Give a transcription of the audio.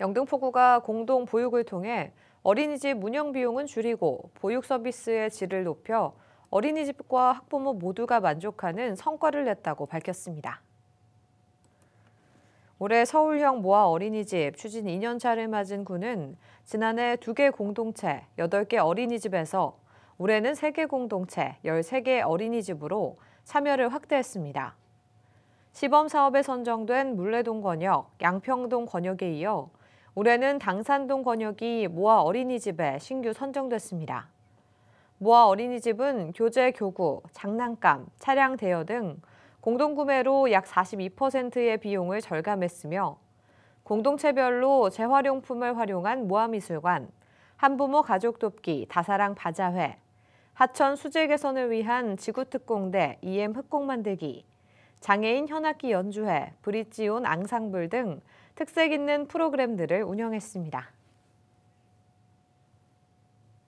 영등포구가 공동 보육을 통해 어린이집 운영 비용은 줄이고 보육 서비스의 질을 높여 어린이집과 학부모 모두가 만족하는 성과를 냈다고 밝혔습니다. 올해 서울형 모아 어린이집 추진 2년차를 맞은 구는 지난해 2개 공동체, 8개 어린이집에서 올해는 3개 공동체, 13개 어린이집으로 참여를 확대했습니다. 시범 사업에 선정된 물레동 권역, 양평동 권역에 이어 올해는 당산동 권역이 모아 어린이집에 신규 선정됐습니다. 모아 어린이집은 교재, 교구, 장난감, 차량 대여 등 공동구매로 약 42%의 비용을 절감했으며 공동체별로 재활용품을 활용한 모아미술관, 한부모 가족돕기, 다사랑 바자회, 하천 수질 개선을 위한 지구특공대 EM 흑공 만들기, 장애인 현악기 연주회, 브릿지온 앙상블 등 특색 있는 프로그램들을 운영했습니다.